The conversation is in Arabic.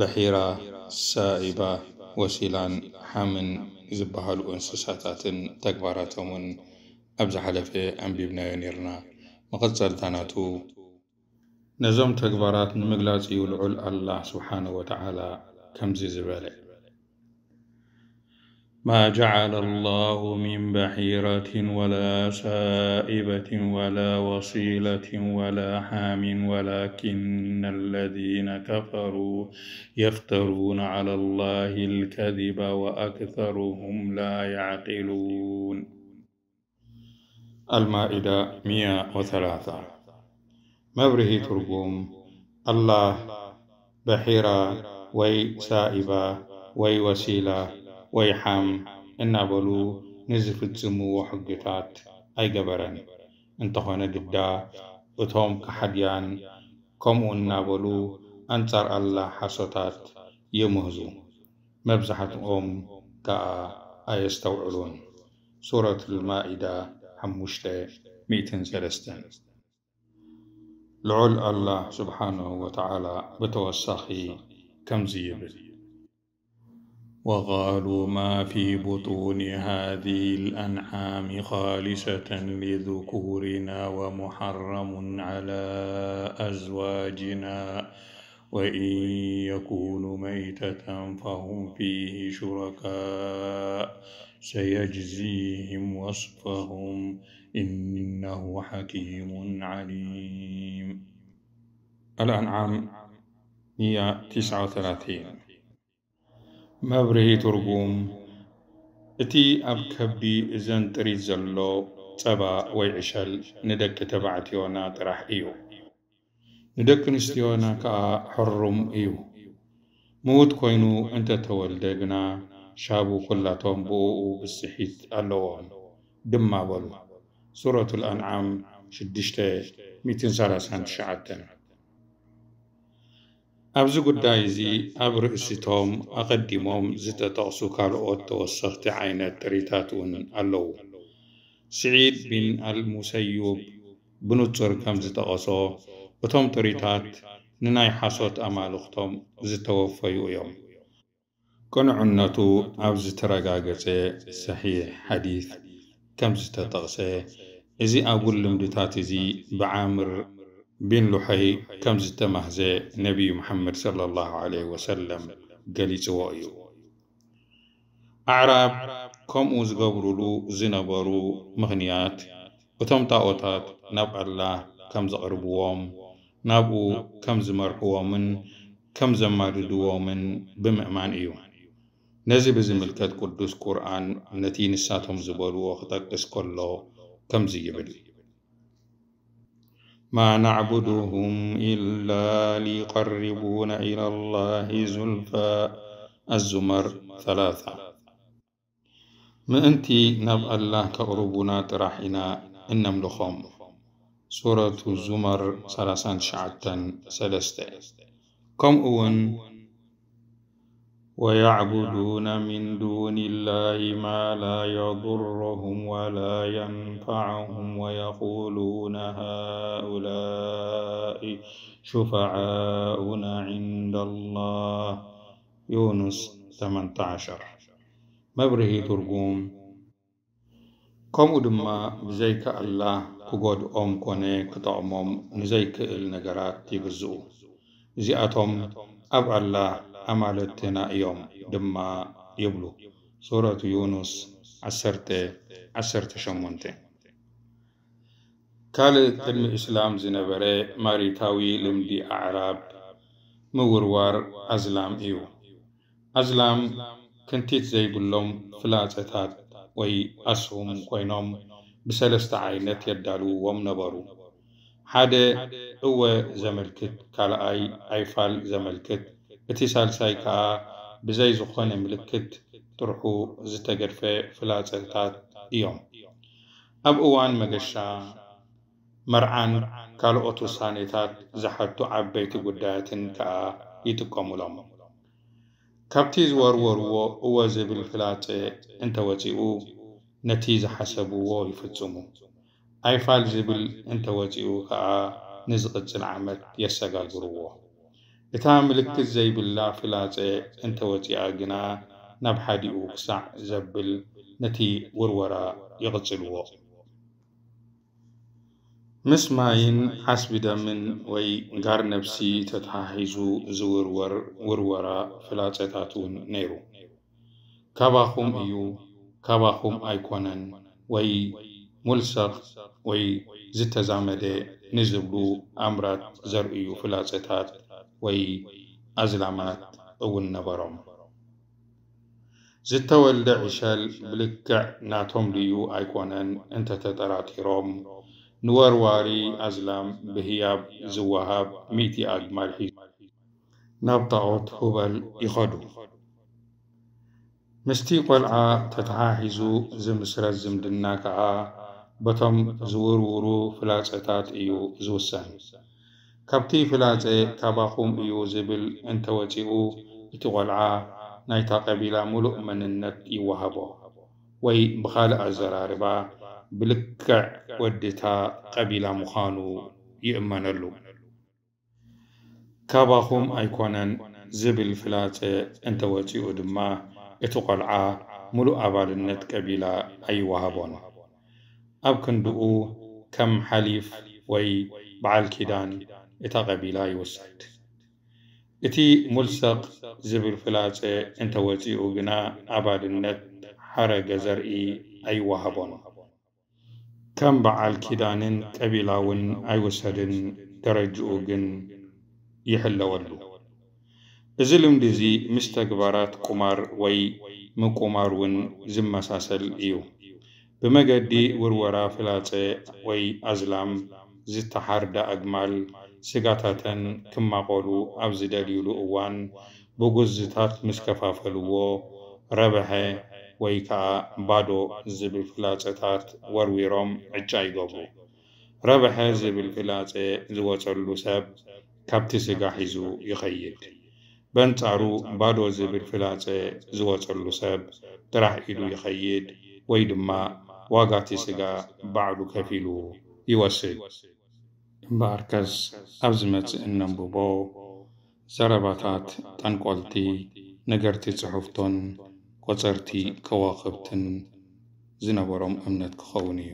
بحيرة سائبة وسيلان حامن زبها الأنسساتات تكبراتهم أبزح لفي أم بيبنا ينيرنا مقد سلطاناتو نظم تكبرات نمقلاتي والعل الله سبحانه وتعالى كمزي زبالي ما جعل الله من بحيرة ولا سائبة ولا وصيلة ولا حام ولكن الذين كفروا يفترون على الله الكذب وأكثرهم لا يعقلون المائدة 103 مبرهي ترقوم الله بحيرة وي سائبة وي وسيلة ويحام إن أبلو نزف الزمو وحقتات أي قبران انت هنا قبدا وتوم كحديان كم أن أبلو أنصر الله حسوتات يمهزو مبزحت أم كا أيستوعلون سورة المائدة حموشتة ميتن سلستن لعل الله سبحانه وتعالى بتوسخي كم زيبت وقالوا ما في بطون هذه الأنعام خالصة لذكورنا ومحرم على أزواجنا وإن يكونوا ميتة فهم فيه شركاء سيجزيهم وصفهم إنه حكيم عليم الأنعام هي 39 መብርሂ ትርጉም እቲ ኣብ ከቢ እዘን ጥሪት ዘሎ ፀባ ወይ ዕሸል ንደቂ ተባዕትዮና ጥራሕ እዩ ንደቂ ኣንስትዮና ከዓ ሕሩም እዩ ምዉት ኮይኑ እንተ ተወልደ ግና ሻቡ ኩላቶም ብኡኡ ብስሒት ኣለዎም ድማ በሉ ሱረት ልአንዓም 6 139 ابزو قداي زي ابر اسيتوم اقدموم زتا تاسو كالوات توسخت عينات تريتاتون اللو سعيد بن المسيوب بنو تركم زتا اصو بتوم تريتات نناي حاسوت امالوختوم زتا وفايو يوم كن عناتو ابز تراقاقس صحيح حديث كم زتا تغسي ازي اقول لمدتات زي بعامر بين لحي كم زتمه زي نبي محمد صلى الله عليه وسلم قال سوائيو أعراب كم أوز قبرلو زنبرو مغنيات وتم تاوتات نب الله كم زقربوهم نبو كم زمرحوهم كم زمردوهم بمعمان إيو نزي بزملكات قدس قرآن نتين الساتهم زبرو وخطاك اسكالله كم زي يبلي ما نعبدهم إلا ليقربون إلى الله زلفى الزمر ثلاثة ما أنت نبع الله كأربنا ترحنا إنم لخم سورة الزمر ثلاثة شعتا سلسة كم أون ويعبدون من دون الله ما لا يضرهم ولا ينفعهم ويقولون هؤلاء شفعاؤنا عند الله يونس 18 مبره ترجوم كم دما بزيك الله كغود أم كوني كتعموم نزيك النجرات تبزو زي أب الله أمالتنا يوم دما يبلو سورة يونس عسرت عسرت شمونت كال تلم إسلام زنبري ماريتاوي لمدي أعراب مغروار أزلام إيو أزلام كنتيت زي بلوم فلاتتات وي أسهم ኮይኖም بسلست عينت يدالو ومنبرو حدا هو زملكت كالأي أيفال زملكت እቲ ሳልሳይ ከዓ ብዘይ ዝኾነ ምልክት ጥርሑ ዝተገድፈ ፍላፀታት እዮም ኣብ እዋን መገሻ መርዓን ካልኦት ውሳኔታት ዝሓቱ ዓበይቲ ጉዳያትን ከዓ ይጥቀሙሎም ካብቲ ዝወርወርዎ እወ ዝብል ፍላፀ እንተወፂኡ ነቲ ዝሓሰብዎ ይፍፅሙ ኣይፋል ዝብል እንተወፂኡ ከዓ ንዝቕፅል ዓመት የሰጋግርዎ إتا ملك الزيب الله فلاسي انت وتي آقنا نبحادي أوكسع زبل نتي ورورا يغتلو مس ماين حسب دمن وي غار نفسي تتحيزو زور ور ورورا فلاسي تاتون نيرو كباخوم ايو كباخوم ايكونن وي ملسخ وي زتزامده نزبلو امرات زرئيو فلاسي ወይ ኣዝላማት እውን ነበሮም ዝተወልደ ዕሸል ብልክዕ ናቶም ድዩ ኣይኮነን እንተተጠራቲሮም ንወርዋሪ ኣዝላም ብህያብ ዝወሃብ ሚእቲ ኣግማል ሒዙ ናብ ጣዖት ሁበል ይኸዱ ምስቲ ቆልዓ ተተሓሒዙ ዝምስረት ዝምድና ከዓ በቶም ዝውርውሩ ፍላፀታት እዩ ዝውሰን كابتي فلاتي كاباقوم يوزبل زبل انتواتيو اتغالعا نايتا قبيلة ملؤ من النت يوهبو وي بخال الزراربا بلكع ودتا قبيلة مخانو يؤمن اللو كاباقوم أيكونن زبل فلازي انتواتيو دما اتغالعا ملؤ أبال النت قبيلة أيوهبون أبكن دؤو كم حليف وي بعال كيدان እታ ቀቢላ ይወስድ እቲ ሙልሰቕ ዝብል ፍላፀ እንተወፂኡ ግና ኣባልነት ሓረገ ዘርኢ ኣይዋሃቦን ከም በዓል ኪዳንን ቀቢላውን ኣይወሰድን ደረጅኡ ግን ይሕለወሉ እዚ ልምዲ እዚ ምስ ተግባራት ቁማር ወይ ምቁማር እውን ዝመሳሰል እዩ ብመገዲ ውርወራ ፍላፀ ወይ ኣዝላም ዝተሓር ዳ ኣግማል ስጋታተን ክማቖሉ ኣብ ዝደልዩሉ እዋን ብጉዝታት ምስ ከፋፈልዎ ረብሐ ወይ ከዓ ባዶ ዝብል ፍላፀታት ወርዊሮም ዕጫ ይገብሩ ረብሐ ዝብል ፍላፀ ዝወፀሉ ሰብ ካብቲ ስጋ ሒዙ ይኸይድ በንጻሩ ባዶ ዝብል ፍላፀ ዝወፀሉ ሰብ ጥራሕ ኢሉ ይኸይድ ወይ ድማ ዋጋቲ ስጋ ባዕሉ ከፊሉ ይወስድ ባርከስ ኣብ ዝመጽእ እነንብቦ ዘረባታት ጠንቈልቲ ነገርቲ ጽሑፍቶን ቈጸርቲ ከዋኽብትን ዝነበሮም እምነት ክኸውን እዩ